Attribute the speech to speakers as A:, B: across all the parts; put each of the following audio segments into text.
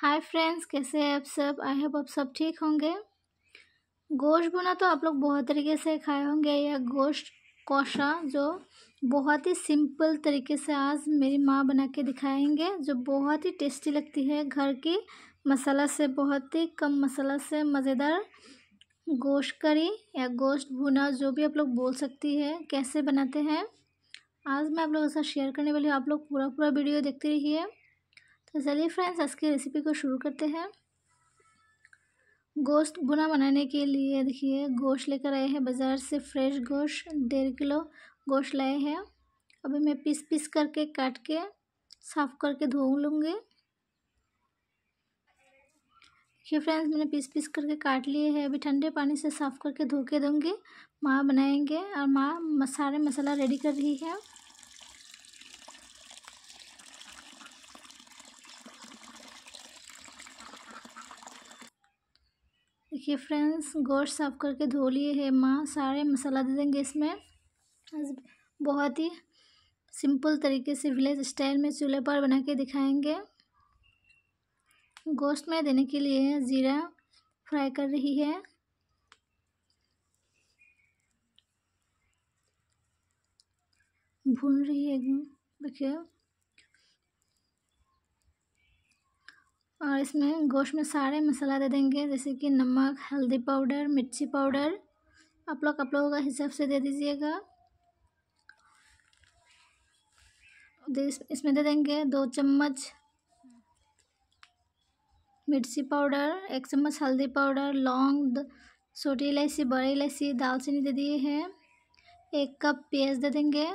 A: hi friends कैसे हैं आप सब आई होप आप सब ठीक होंगे गोश्त भुना तो आप लोग बहुत तरीके से खाए होंगे या गोश्त कोशा जो बहुत ही सिंपल तरीके से आज मेरी माँ बना के दिखाएंगे जो बहुत ही टेस्टी लगती है घर की मसाला से बहुत ही कम मसाला से मज़ेदार गोश्त करी या गोश्त भुना जो भी आप लोग बोल सकती है कैसे बनाते हैं आज मैं आप लोगों के साथ शेयर करने वाली हूँ आप लोग पूरा पूरा वीडियो देखते रहिए तो चलिए फ्रेंड्स आज की रेसिपी को शुरू करते हैं गोश्त भुना बनाने के लिए देखिए गोश्त लेकर आए हैं बाज़ार से फ्रेश गोश्त डेढ़ किलो गोश्त लाए हैं अभी मैं पीस पीस करके काट के साफ़ करके धो लूँगी देखिए फ्रेंड्स मैंने पीस पीस करके काट लिए हैं अभी ठंडे पानी से साफ़ करके धो के दूँगी माँ बनाएंगे और माँ सारे मसाला रेडी कर रही है देखिए फ्रेंड्स गोश्त साफ करके धो लिए है माँ सारे मसाला दे देंगे इसमें बहुत ही सिंपल तरीके से विलेज स्टाइल में चूल्हे पर बना के दिखाएंगे गोश्त में देने के लिए ज़ीरा फ्राई कर रही है भून रही है देखिए और इसमें गोश्त में सारे मसाला दे देंगे जैसे कि नमक हल्दी पाउडर मिर्ची पाउडर आप लोग आप लोगों का हिसाब से दे दीजिएगा इसमें दे देंगे दो चम्मच मिर्ची पाउडर एक चम्मच हल्दी पाउडर लौंग छोटी इलायची बड़ी इलायची दालचीनी दे दिए हैं एक कप प्याज दे देंगे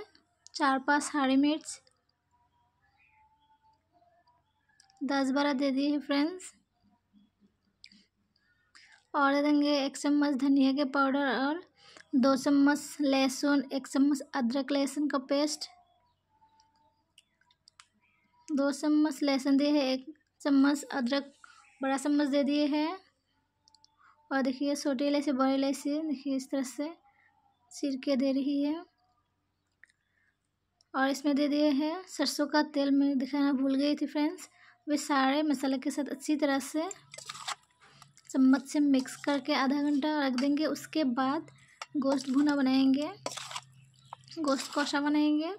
A: चार पांच हरी मिर्च दस बारह दे दिए फ्रेंड्स और दे देंगे एक चम्मच धनिया के पाउडर और दो चम्मच लहसुन एक चम्मच अदरक लहसुन का पेस्ट दो चम्मच लहसुन दिए है एक चम्मच अदरक बड़ा चम्मच दे दिए है और देखिए छोटी इलायची बड़ी इलायची देखिए इस तरह से सिर के दे रही है और इसमें दे दिए हैं सरसों का तेल मैं दिखाना भूल गई थी फ्रेंड्स वे सारे मसाले के साथ अच्छी तरह से चम्मच से मिक्स करके आधा घंटा रख देंगे उसके बाद गोश्त भुना बनाएंगे गोश्त कोशा बनाएंगे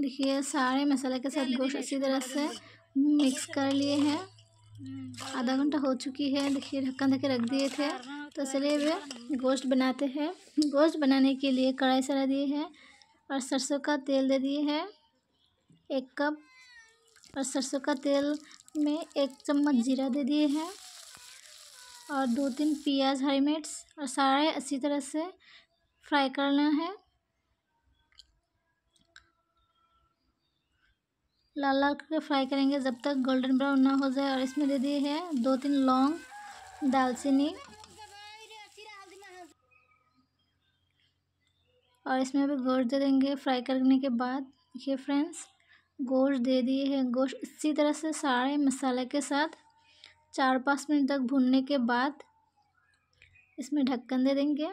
A: देखिए सारे मसाले के साथ गोश्त अच्छी तरह से मिक्स कर लिए हैं आधा घंटा हो चुकी है देखिए ढक्कन ढके रख दिए थे तो चलिए वे गोश्त बनाते हैं गोश्त बनाने के लिए कढ़ाई सरा दिए हैं और सरसों का तेल दे दिए हैं एक कप और सरसों का तेल में एक चम्मच जीरा दे दिए हैं और दो तीन प्याज हरी मिर्च और सारे अच्छी तरह से फ्राई करना है लाल लाल करके फ्राई करेंगे जब तक गोल्डन ब्राउन ना हो जाए और इसमें दे दिए हैं दो तीन लौंग दालचीनी और इसमें अभी गोश्त दे देंगे फ्राई करने के बाद देखिए फ्रेंड्स गोश्त दे दिए हैं गोश्त इसी तरह से सारे मसाले के साथ चार पाँच मिनट तक भूनने के बाद इसमें ढक्कन दे देंगे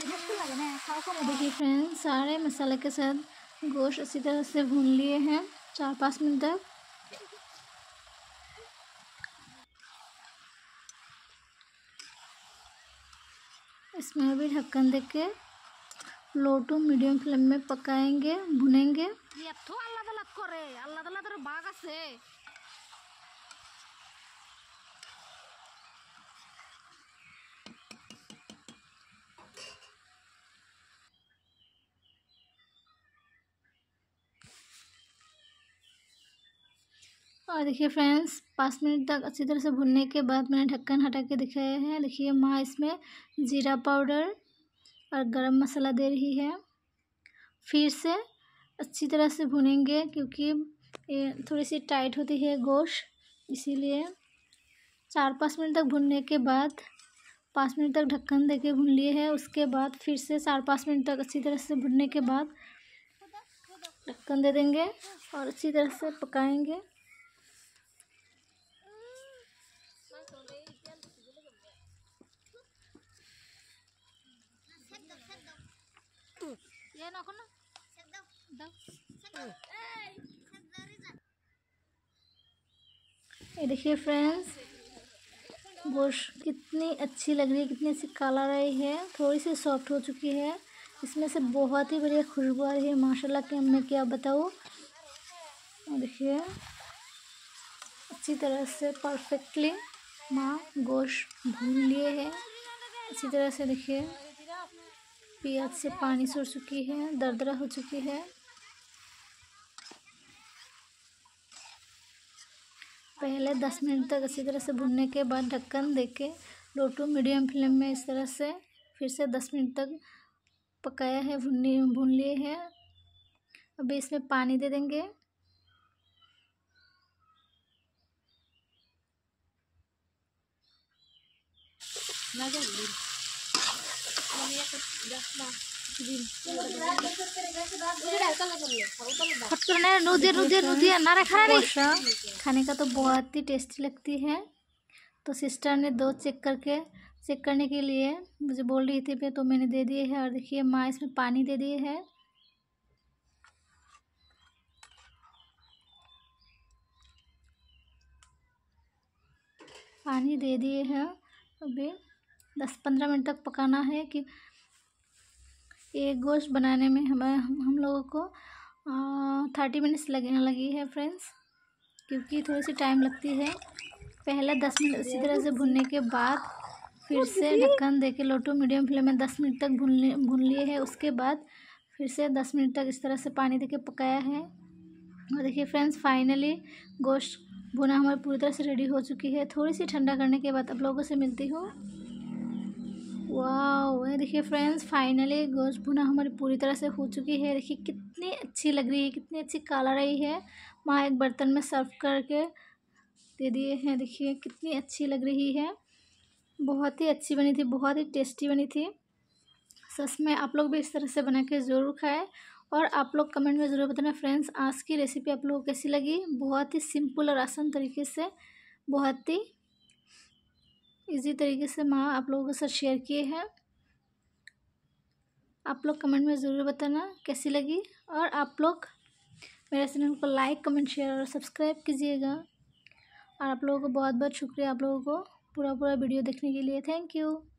A: देखिए फ्रेंड्स सारे मसाले के साथ गोश्त अच्छी तरह से भून लिए हैं चार पाँच मिनट तक इसमें भी ढक्कन दे के लो टू मीडियम फ्लेम में पकाएंगे भुनेंगे ये तो अलग अलग से और देखिए फ्रेंड्स पाँच मिनट तक अच्छी तरह से भुनने के बाद मैंने ढक्कन हटा के दिखाया है देखिए माँ इसमें जीरा पाउडर और गरम मसाला दे रही है फिर से अच्छी तरह से भुनेंगे क्योंकि ये थोड़ी सी टाइट होती है गोश इसीलिए चार पाँच मिनट तक भुनने के बाद पाँच मिनट तक ढक्कन दे के भून लिए है उसके बाद फिर से चार पाँच मिनट तक अच्छी तरह से भुनने के बाद ढक्कन दे देंगे और अच्छी तरह से पकाएंगे ये ना कौन ये देखिए फ्रेंड्स गोश कितनी अच्छी लग रही है कितनी अच्छी कलर आई है थोड़ी सी सॉफ्ट हो चुकी है इसमें से बहुत ही बढ़िया खुशबू आ रही है माशाल्लाह के मैं क्या बताऊँ देखिए अच्छी तरह से परफेक्टली माँ गोश भून लिए है अच्छी तरह से देखिए प्याज से पानी सूर चुकी है दरदरा हो चुकी है पहले दस मिनट तक इसी तरह से भुनने के बाद ढक्कन देके लो टू मीडियम फ्लेम में इस तरह से फिर से दस मिनट तक पकाया है भुन भून लिए है अभी इसमें पानी दे देंगे ना खाने का तो बहुत ही टेस्टी लगती है तो सिस्टर ने दो चेक करके चेक करने के लिए मुझे बोल रही थी पे तो मैंने दे दिए है और देखिए माँ इसमें पानी दे दिए है पानी दे दिए हैं अभी दस पंद्रह मिनट तक पकाना है कि ये गोश्त बनाने में हमें हम लोगों को थर्टी मिनट्स लगने लगी है फ्रेंड्स क्योंकि थोड़ी सी टाइम लगती है पहले दस मिनट इसी तरह से भूनने के बाद फिर से ढक्कन दे के लोटो मीडियम फ्लेम में दस मिनट तक भून भून लिए है उसके बाद फिर से दस मिनट तक इस तरह से पानी दे के पकाया है और देखिए फ्रेंड्स फाइनली गोश्त भुना हमारी पूरी तरह से रेडी हो चुकी है थोड़ी सी ठंडा करने के बाद अब लोगों से मिलती हूँ वाओ ये देखिए फ्रेंड्स फाइनली गोश्त भुना हमारी पूरी तरह से हो चुकी है देखिए कितनी अच्छी लग रही है कितनी अच्छी काला रही है माँ एक बर्तन में सर्व करके दे दिए हैं देखिए कितनी अच्छी लग रही है बहुत ही अच्छी बनी थी बहुत ही टेस्टी बनी थी सच में आप लोग भी इस तरह से बना के ज़रूर खाएँ और आप लोग कमेंट में ज़रूर बताना फ्रेंड्स आज की रेसिपी आप लोगों को कैसी लगी बहुत ही सिंपल और आसान तरीके से बहुत ही इजी तरीके से माँ आप लोगों के साथ शेयर किए हैं आप लोग कमेंट में ज़रूर बताना कैसी लगी और आप लोग मेरे चैनल को लाइक कमेंट शेयर और सब्सक्राइब कीजिएगा और आप लोगों को बहुत बहुत शुक्रिया आप लोगों को पूरा पूरा वीडियो देखने के लिए थैंक यू